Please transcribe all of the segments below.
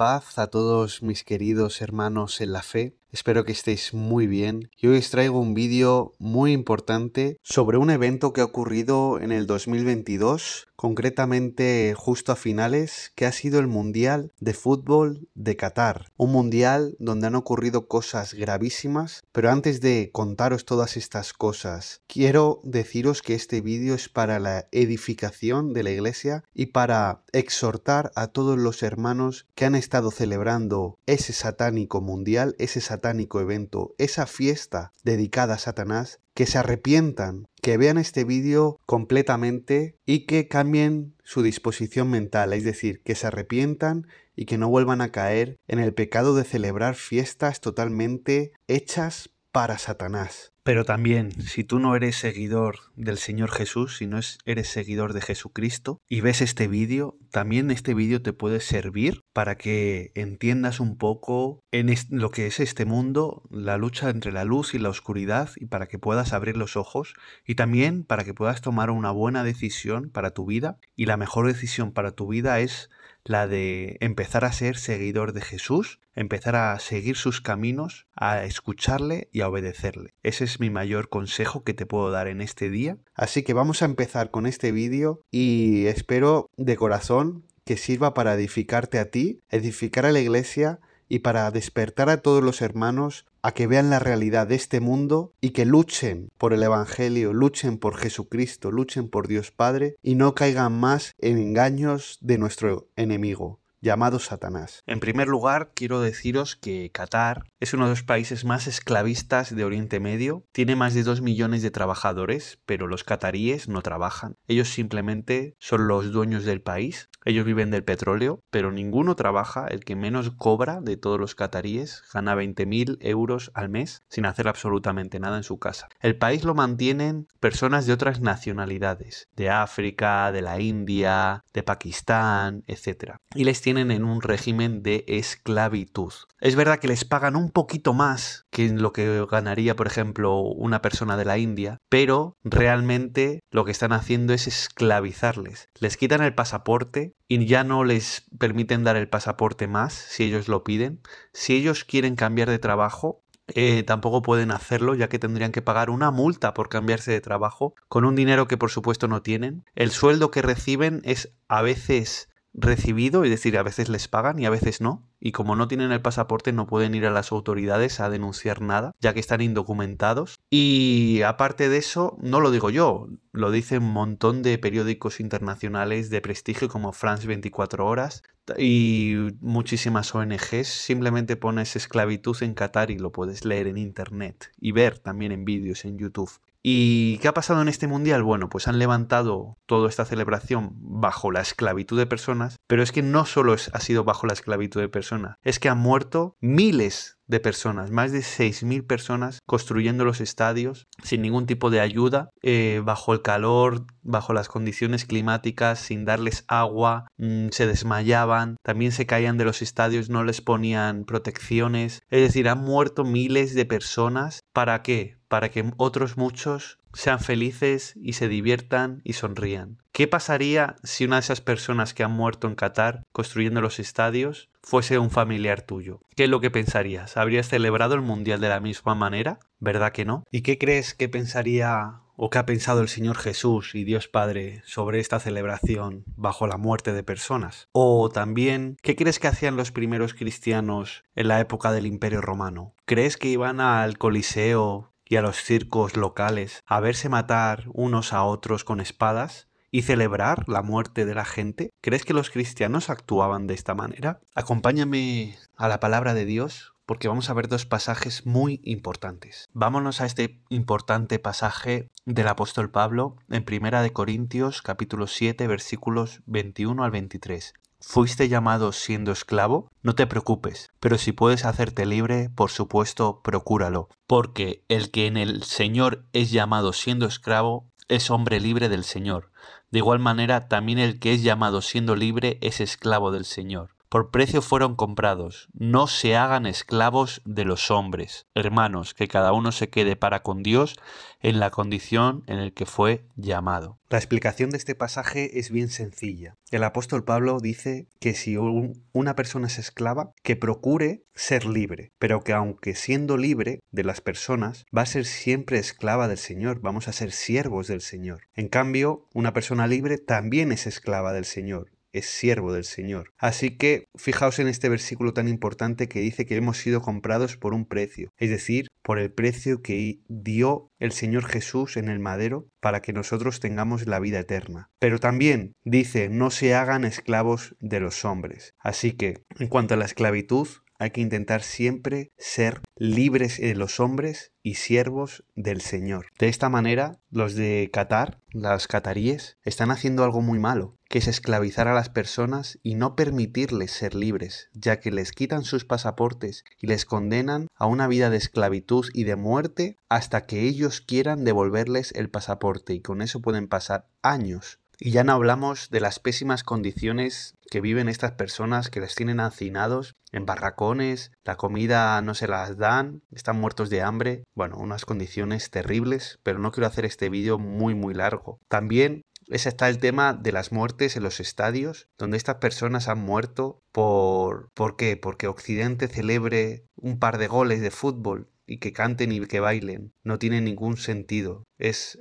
paz a todos mis queridos hermanos en la fe. Espero que estéis muy bien y hoy os traigo un vídeo muy importante sobre un evento que ha ocurrido en el 2022, concretamente justo a finales, que ha sido el Mundial de Fútbol de Qatar. Un mundial donde han ocurrido cosas gravísimas, pero antes de contaros todas estas cosas, quiero deciros que este vídeo es para la edificación de la iglesia y para exhortar a todos los hermanos que han estado estado celebrando ese satánico mundial, ese satánico evento, esa fiesta dedicada a Satanás, que se arrepientan, que vean este vídeo completamente y que cambien su disposición mental, es decir, que se arrepientan y que no vuelvan a caer en el pecado de celebrar fiestas totalmente hechas para Satanás. Pero también, si tú no eres seguidor del Señor Jesús, si no eres seguidor de Jesucristo y ves este vídeo, también este vídeo te puede servir para que entiendas un poco en lo que es este mundo, la lucha entre la luz y la oscuridad y para que puedas abrir los ojos y también para que puedas tomar una buena decisión para tu vida y la mejor decisión para tu vida es la de empezar a ser seguidor de Jesús, empezar a seguir sus caminos, a escucharle y a obedecerle. Ese es mi mayor consejo que te puedo dar en este día. Así que vamos a empezar con este vídeo y espero de corazón que sirva para edificarte a ti, edificar a la iglesia y para despertar a todos los hermanos a que vean la realidad de este mundo y que luchen por el Evangelio, luchen por Jesucristo, luchen por Dios Padre y no caigan más en engaños de nuestro enemigo llamado Satanás. En primer lugar, quiero deciros que Qatar es uno de los países más esclavistas de Oriente Medio. Tiene más de 2 millones de trabajadores, pero los cataríes no trabajan. Ellos simplemente son los dueños del país. Ellos viven del petróleo, pero ninguno trabaja. El que menos cobra de todos los cataríes gana 20.000 euros al mes sin hacer absolutamente nada en su casa. El país lo mantienen personas de otras nacionalidades, de África, de la India, de Pakistán, etc. Y les en un régimen de esclavitud. Es verdad que les pagan un poquito más que lo que ganaría, por ejemplo, una persona de la India, pero realmente lo que están haciendo es esclavizarles. Les quitan el pasaporte y ya no les permiten dar el pasaporte más si ellos lo piden. Si ellos quieren cambiar de trabajo, eh, tampoco pueden hacerlo ya que tendrían que pagar una multa por cambiarse de trabajo con un dinero que por supuesto no tienen. El sueldo que reciben es a veces recibido, es decir, a veces les pagan y a veces no, y como no tienen el pasaporte no pueden ir a las autoridades a denunciar nada, ya que están indocumentados. Y aparte de eso, no lo digo yo, lo dicen un montón de periódicos internacionales de prestigio como France 24 Horas y muchísimas ONGs. Simplemente pones esclavitud en Qatar y lo puedes leer en internet y ver también en vídeos en YouTube. ¿Y qué ha pasado en este mundial? Bueno, pues han levantado toda esta celebración bajo la esclavitud de personas, pero es que no solo ha sido bajo la esclavitud de personas, es que han muerto miles de personas, más de 6.000 personas construyendo los estadios sin ningún tipo de ayuda, eh, bajo el calor, bajo las condiciones climáticas, sin darles agua, mm, se desmayaban, también se caían de los estadios, no les ponían protecciones, es decir, han muerto miles de personas, ¿para qué? para que otros muchos sean felices y se diviertan y sonrían. ¿Qué pasaría si una de esas personas que han muerto en Qatar construyendo los estadios fuese un familiar tuyo? ¿Qué es lo que pensarías? ¿Habrías celebrado el Mundial de la misma manera? ¿Verdad que no? ¿Y qué crees que pensaría o qué ha pensado el Señor Jesús y Dios Padre sobre esta celebración bajo la muerte de personas? O también, ¿qué crees que hacían los primeros cristianos en la época del Imperio Romano? ¿Crees que iban al Coliseo y a los circos locales a verse matar unos a otros con espadas y celebrar la muerte de la gente? ¿Crees que los cristianos actuaban de esta manera? Acompáñame a la palabra de Dios porque vamos a ver dos pasajes muy importantes. Vámonos a este importante pasaje del apóstol Pablo en Primera de Corintios capítulo 7 versículos 21 al 23 fuiste llamado siendo esclavo, no te preocupes, pero si puedes hacerte libre, por supuesto, procúralo, porque el que en el Señor es llamado siendo esclavo, es hombre libre del Señor. De igual manera, también el que es llamado siendo libre es esclavo del Señor por precio fueron comprados. No se hagan esclavos de los hombres. Hermanos, que cada uno se quede para con Dios en la condición en el que fue llamado. La explicación de este pasaje es bien sencilla. El apóstol Pablo dice que si una persona es esclava, que procure ser libre, pero que aunque siendo libre de las personas, va a ser siempre esclava del Señor, vamos a ser siervos del Señor. En cambio, una persona libre también es esclava del Señor es siervo del Señor. Así que fijaos en este versículo tan importante que dice que hemos sido comprados por un precio, es decir, por el precio que dio el Señor Jesús en el madero para que nosotros tengamos la vida eterna. Pero también dice, no se hagan esclavos de los hombres. Así que, en cuanto a la esclavitud, hay que intentar siempre ser libres de los hombres y siervos del Señor. De esta manera, los de Qatar, las cataríes, están haciendo algo muy malo, que es esclavizar a las personas y no permitirles ser libres, ya que les quitan sus pasaportes y les condenan a una vida de esclavitud y de muerte hasta que ellos quieran devolverles el pasaporte y con eso pueden pasar años y ya no hablamos de las pésimas condiciones que viven estas personas que les tienen hacinados en barracones, la comida no se las dan, están muertos de hambre, bueno, unas condiciones terribles, pero no quiero hacer este vídeo muy muy largo. También ese está el tema de las muertes en los estadios, donde estas personas han muerto por ¿por qué? Porque Occidente celebre un par de goles de fútbol y que canten y que bailen. No tiene ningún sentido es,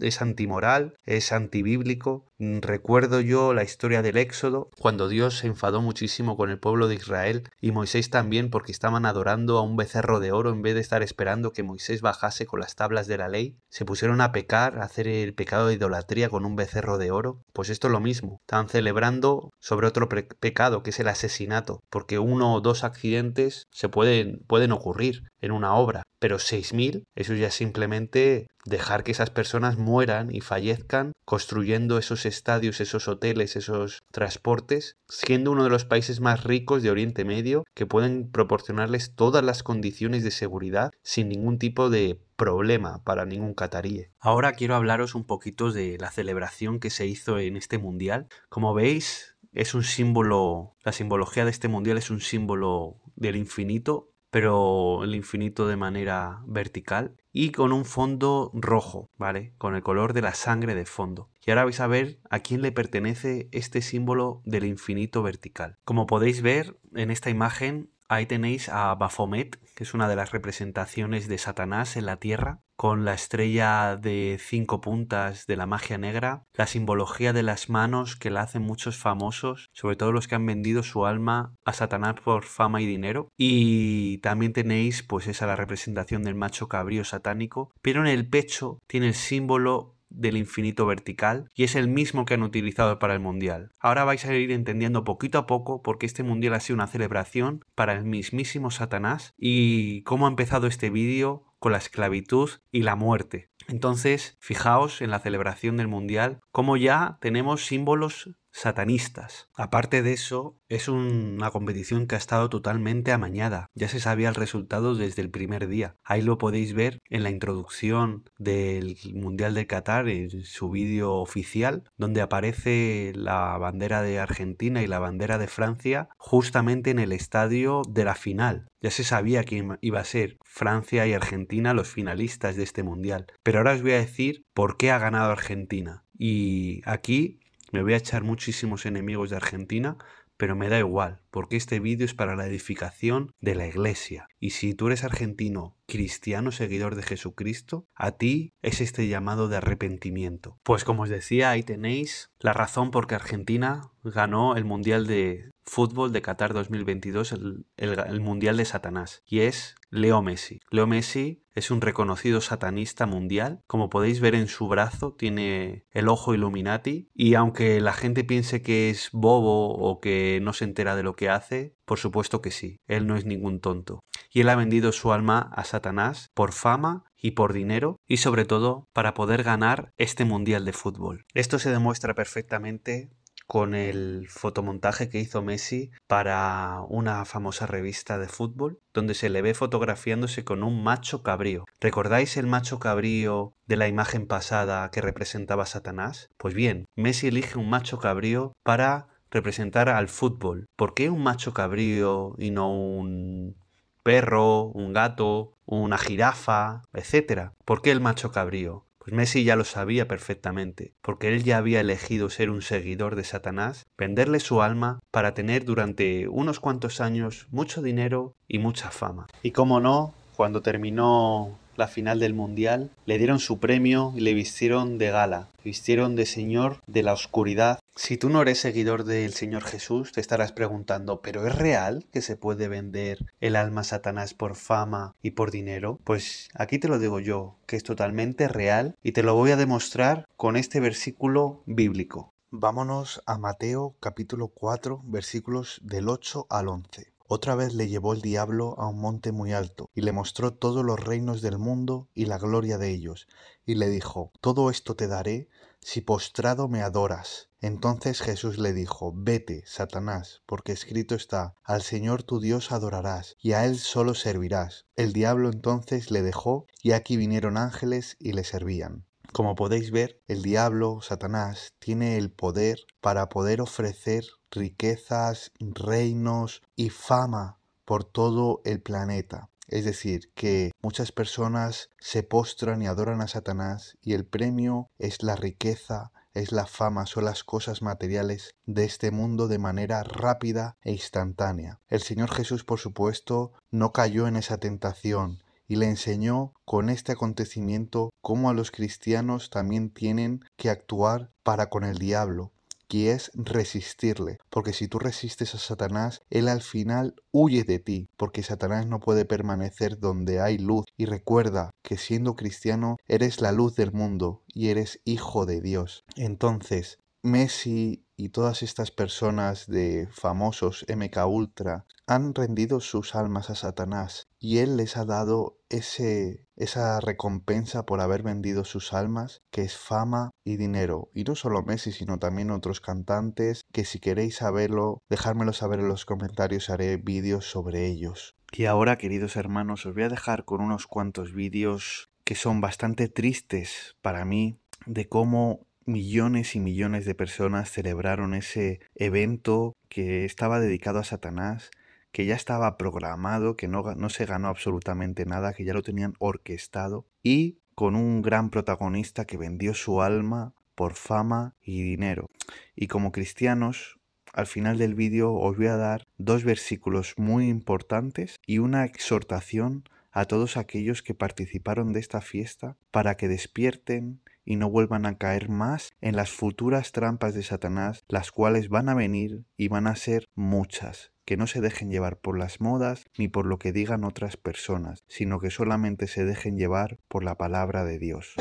es antimoral, es antibíblico. Mm, recuerdo yo la historia del Éxodo, cuando Dios se enfadó muchísimo con el pueblo de Israel y Moisés también porque estaban adorando a un becerro de oro en vez de estar esperando que Moisés bajase con las tablas de la ley. Se pusieron a pecar, a hacer el pecado de idolatría con un becerro de oro. Pues esto es lo mismo, están celebrando sobre otro pecado que es el asesinato, porque uno o dos accidentes se pueden, pueden ocurrir en una obra pero 6.000, eso ya es simplemente dejar que esas personas mueran y fallezcan construyendo esos estadios, esos hoteles, esos transportes, siendo uno de los países más ricos de Oriente Medio que pueden proporcionarles todas las condiciones de seguridad sin ningún tipo de problema para ningún cataríe. Ahora quiero hablaros un poquito de la celebración que se hizo en este mundial. Como veis, es un símbolo, la simbología de este mundial es un símbolo del infinito pero el infinito de manera vertical y con un fondo rojo, ¿vale? Con el color de la sangre de fondo. Y ahora vais a ver a quién le pertenece este símbolo del infinito vertical. Como podéis ver en esta imagen, Ahí tenéis a Baphomet, que es una de las representaciones de Satanás en la Tierra, con la estrella de cinco puntas de la magia negra, la simbología de las manos que la hacen muchos famosos, sobre todo los que han vendido su alma a Satanás por fama y dinero. Y también tenéis pues esa la representación del macho cabrío satánico, pero en el pecho tiene el símbolo del infinito vertical y es el mismo que han utilizado para el Mundial. Ahora vais a ir entendiendo poquito a poco por qué este Mundial ha sido una celebración para el mismísimo Satanás y cómo ha empezado este vídeo con la esclavitud y la muerte. Entonces, fijaos en la celebración del Mundial, cómo ya tenemos símbolos satanistas. Aparte de eso, es una competición que ha estado totalmente amañada. Ya se sabía el resultado desde el primer día. Ahí lo podéis ver en la introducción del Mundial de Qatar, en su vídeo oficial, donde aparece la bandera de Argentina y la bandera de Francia justamente en el estadio de la final. Ya se sabía quién iba a ser Francia y Argentina los finalistas de este Mundial. Pero ahora os voy a decir por qué ha ganado Argentina. Y aquí me voy a echar muchísimos enemigos de Argentina, pero me da igual, porque este vídeo es para la edificación de la iglesia. Y si tú eres argentino cristiano seguidor de Jesucristo, a ti es este llamado de arrepentimiento. Pues como os decía, ahí tenéis la razón por Argentina ganó el Mundial de Fútbol de Qatar 2022, el, el Mundial de Satanás, y es Leo Messi. Leo Messi es un reconocido satanista mundial. Como podéis ver en su brazo tiene el ojo Illuminati y aunque la gente piense que es bobo o que no se entera de lo que hace, por supuesto que sí, él no es ningún tonto. Y él ha vendido su alma a Satanás por fama y por dinero y sobre todo para poder ganar este Mundial de Fútbol. Esto se demuestra perfectamente con el fotomontaje que hizo Messi para una famosa revista de fútbol, donde se le ve fotografiándose con un macho cabrío. ¿Recordáis el macho cabrío de la imagen pasada que representaba a Satanás? Pues bien, Messi elige un macho cabrío para representar al fútbol. ¿Por qué un macho cabrío y no un perro, un gato, una jirafa, etcétera? ¿Por qué el macho cabrío? Pues Messi ya lo sabía perfectamente, porque él ya había elegido ser un seguidor de Satanás, venderle su alma para tener durante unos cuantos años mucho dinero y mucha fama. Y cómo no, cuando terminó la final del Mundial, le dieron su premio y le vistieron de gala, vistieron de Señor de la Oscuridad. Si tú no eres seguidor del Señor Jesús, te estarás preguntando, ¿pero es real que se puede vender el alma a Satanás por fama y por dinero? Pues aquí te lo digo yo, que es totalmente real y te lo voy a demostrar con este versículo bíblico. Vámonos a Mateo capítulo 4 versículos del 8 al 11. Otra vez le llevó el diablo a un monte muy alto, y le mostró todos los reinos del mundo y la gloria de ellos, y le dijo, Todo esto te daré si postrado me adoras. Entonces Jesús le dijo, Vete, Satanás, porque escrito está, Al Señor tu Dios adorarás, y a Él solo servirás. El diablo entonces le dejó, y aquí vinieron ángeles y le servían. Como podéis ver, el diablo, Satanás, tiene el poder para poder ofrecer riquezas, reinos y fama por todo el planeta. Es decir, que muchas personas se postran y adoran a Satanás y el premio es la riqueza, es la fama, son las cosas materiales de este mundo de manera rápida e instantánea. El Señor Jesús, por supuesto, no cayó en esa tentación, y le enseñó con este acontecimiento cómo a los cristianos también tienen que actuar para con el diablo, que es resistirle, porque si tú resistes a Satanás, él al final huye de ti, porque Satanás no puede permanecer donde hay luz. Y recuerda que siendo cristiano eres la luz del mundo y eres hijo de Dios. Entonces, Messi y todas estas personas de famosos MK Ultra han rendido sus almas a Satanás y él les ha dado ese esa recompensa por haber vendido sus almas, que es fama y dinero. Y no solo Messi, sino también otros cantantes, que si queréis saberlo, dejármelo saber en los comentarios, haré vídeos sobre ellos. Y ahora, queridos hermanos, os voy a dejar con unos cuantos vídeos que son bastante tristes para mí de cómo millones y millones de personas celebraron ese evento que estaba dedicado a Satanás, que ya estaba programado, que no, se ganó absolutamente nada, que ya lo tenían orquestado y con un gran protagonista que vendió su alma por fama y dinero. Y como cristianos, al final del vídeo os voy a dar dos versículos muy importantes y una exhortación a todos aquellos que participaron de esta fiesta para que despierten y no vuelvan a caer más en las futuras trampas de Satanás, las cuales van a venir y van a ser muchas que no se dejen llevar por las modas ni por lo que digan otras personas, sino que solamente se dejen llevar por la palabra de Dios.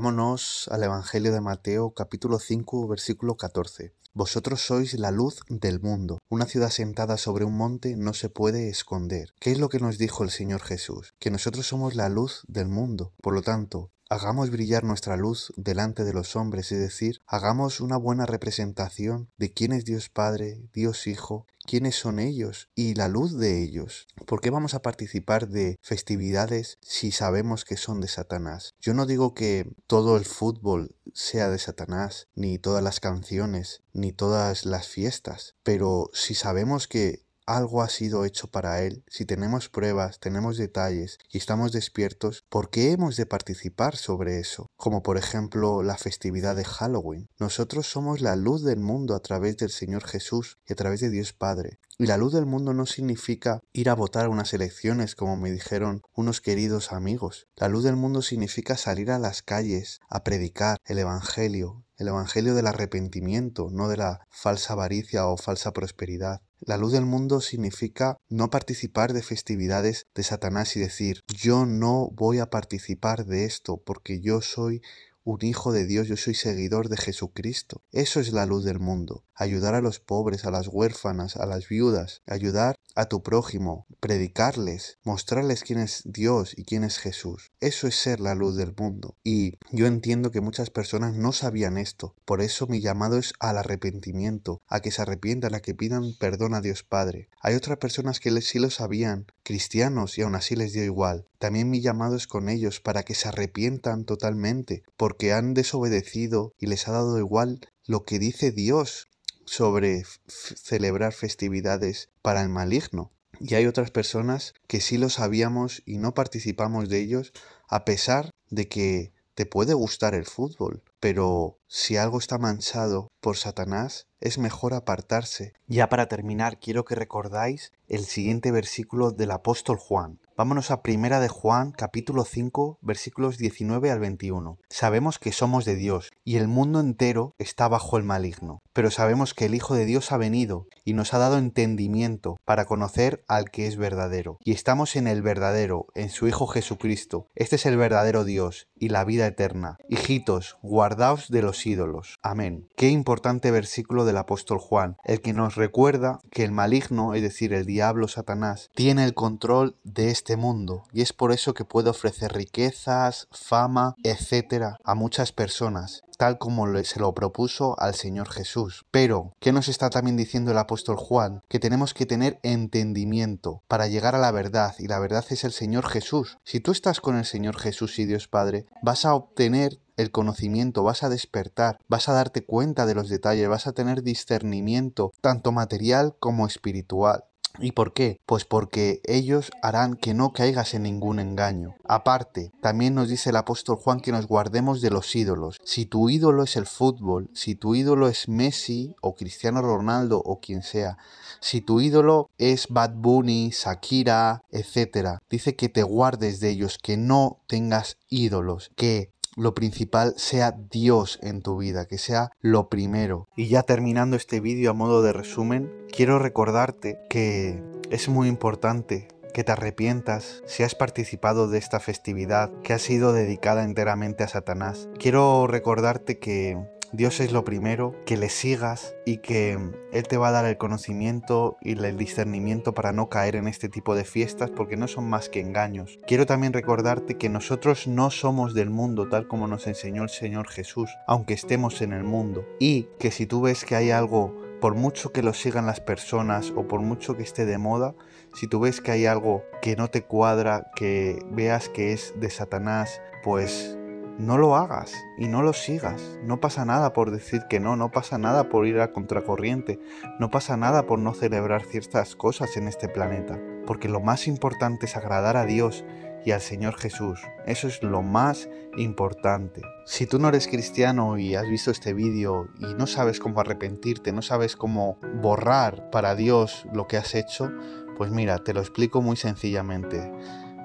Vámonos al Evangelio de Mateo capítulo 5 versículo 14. Vosotros sois la luz del mundo. Una ciudad sentada sobre un monte no se puede esconder. ¿Qué es lo que nos dijo el Señor Jesús? Que nosotros somos la luz del mundo. Por lo tanto, Hagamos brillar nuestra luz delante de los hombres, es decir, hagamos una buena representación de quién es Dios Padre, Dios Hijo, quiénes son ellos y la luz de ellos. ¿Por qué vamos a participar de festividades si sabemos que son de Satanás? Yo no digo que todo el fútbol sea de Satanás, ni todas las canciones, ni todas las fiestas, pero si sabemos que algo ha sido hecho para Él, si tenemos pruebas, tenemos detalles y estamos despiertos, ¿por qué hemos de participar sobre eso? Como por ejemplo la festividad de Halloween. Nosotros somos la luz del mundo a través del Señor Jesús y a través de Dios Padre. Y la luz del mundo no significa ir a votar a unas elecciones, como me dijeron unos queridos amigos. La luz del mundo significa salir a las calles a predicar el Evangelio, el Evangelio del arrepentimiento, no de la falsa avaricia o falsa prosperidad. La luz del mundo significa no participar de festividades de Satanás y decir, yo no voy a participar de esto porque yo soy un hijo de Dios, yo soy seguidor de Jesucristo. Eso es la luz del mundo. Ayudar a los pobres, a las huérfanas, a las viudas, ayudar a tu prójimo, predicarles, mostrarles quién es Dios y quién es Jesús. Eso es ser la luz del mundo. Y yo entiendo que muchas personas no sabían esto. Por eso mi llamado es al arrepentimiento, a que se arrepientan, a que pidan perdón a Dios Padre. Hay otras personas que sí lo sabían, cristianos, y aún así les dio igual. También mi llamado es con ellos para que se arrepientan totalmente, porque han desobedecido y les ha dado igual lo que dice Dios sobre celebrar festividades para el maligno. Y hay otras personas que sí lo sabíamos y no participamos de ellos, a pesar de que te puede gustar el fútbol, pero si algo está manchado por Satanás, es mejor apartarse. Ya para terminar, quiero que recordáis el siguiente versículo del apóstol Juan, Vámonos a Primera de Juan, capítulo 5, versículos 19 al 21. Sabemos que somos de Dios y el mundo entero está bajo el maligno, pero sabemos que el Hijo de Dios ha venido y nos ha dado entendimiento para conocer al que es verdadero. Y estamos en el verdadero, en su Hijo Jesucristo. Este es el verdadero Dios y la vida eterna. Hijitos, guardaos de los ídolos. Amén. Qué importante versículo del apóstol Juan, el que nos recuerda que el maligno, es decir, el diablo Satanás, tiene el control de este este mundo y es por eso que puede ofrecer riquezas, fama, etcétera a muchas personas tal como se lo propuso al Señor Jesús. Pero, ¿qué nos está también diciendo el apóstol Juan? Que tenemos que tener entendimiento para llegar a la verdad, y la verdad es el Señor Jesús. Si tú estás con el Señor Jesús y Dios Padre, vas a obtener el conocimiento, vas a despertar, vas a darte cuenta de los detalles, vas a tener discernimiento, tanto material como espiritual. ¿Y por qué? Pues porque ellos harán que no caigas en ningún engaño. Aparte, también nos dice el apóstol Juan que nos guardemos de los ídolos. Si tu ídolo es el fútbol, si tu ídolo es Messi o Cristiano Ronaldo o quien sea, si tu ídolo es Bad Bunny, Shakira, etc., dice que te guardes de ellos, que no tengas ídolos, que lo principal sea Dios en tu vida, que sea lo primero. Y ya terminando este vídeo a modo de resumen, quiero recordarte que es muy importante que te arrepientas si has participado de esta festividad que ha sido dedicada enteramente a Satanás. Quiero recordarte que Dios es lo primero, que le sigas y que mm, Él te va a dar el conocimiento y el discernimiento para no caer en este tipo de fiestas porque no son más que engaños. Quiero también recordarte que nosotros no somos del mundo tal como nos enseñó el Señor Jesús, aunque estemos en el mundo. Y que si tú ves que hay algo, por mucho que lo sigan las personas o por mucho que esté de moda, si tú ves que hay algo que no te cuadra, que veas que es de Satanás, pues no lo hagas y no lo sigas. No pasa nada por decir que no, no pasa nada por ir a contracorriente, no pasa nada por no celebrar ciertas cosas en este planeta, porque lo más importante es agradar a Dios y al Señor Jesús. Eso es lo más importante. Si tú no eres cristiano y has visto este vídeo y no sabes cómo arrepentirte, no sabes cómo borrar para Dios lo que has hecho, pues mira, te lo explico muy sencillamente.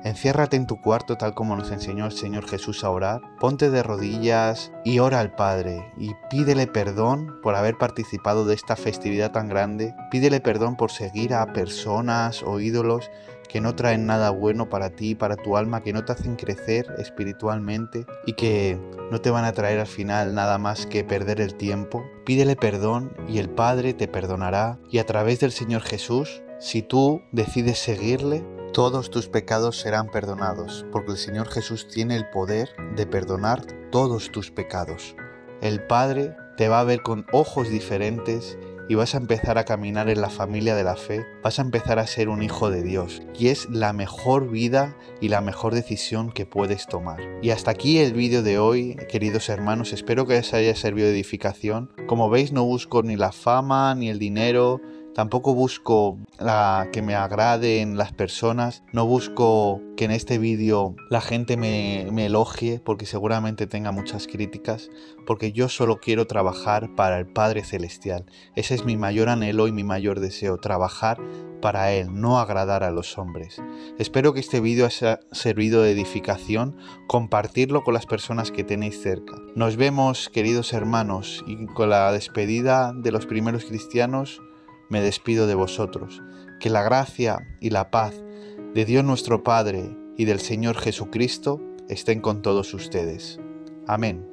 Enciérrate en tu cuarto tal como nos enseñó el Señor Jesús a orar, ponte de rodillas y ora al Padre y pídele perdón por haber participado de esta festividad tan grande, pídele perdón por seguir a personas o ídolos que no traen nada bueno para ti, para tu alma, que no te hacen crecer espiritualmente y que no te van a traer al final nada más que perder el tiempo. Pídele perdón y el Padre te perdonará y a través del Señor Jesús, si tú decides seguirle, todos tus pecados serán perdonados, porque el Señor Jesús tiene el poder de perdonar todos tus pecados. El Padre te va a ver con ojos diferentes y vas a empezar a caminar en la familia de la fe, vas a empezar a ser un hijo de Dios, y es la mejor vida y la mejor decisión que puedes tomar. Y hasta aquí el vídeo de hoy, queridos hermanos, espero que les haya servido de edificación. Como veis, no busco ni la fama, ni el dinero, Tampoco busco la que me agraden las personas, no busco que en este vídeo la gente me, me elogie porque seguramente tenga muchas críticas, porque yo solo quiero trabajar para el Padre Celestial. Ese es mi mayor anhelo y mi mayor deseo, trabajar para Él, no agradar a los hombres. Espero que este vídeo haya servido de edificación, compartirlo con las personas que tenéis cerca. Nos vemos, queridos hermanos, y con la despedida de los primeros cristianos, me despido de vosotros. Que la gracia y la paz de Dios nuestro Padre y del Señor Jesucristo estén con todos ustedes. Amén.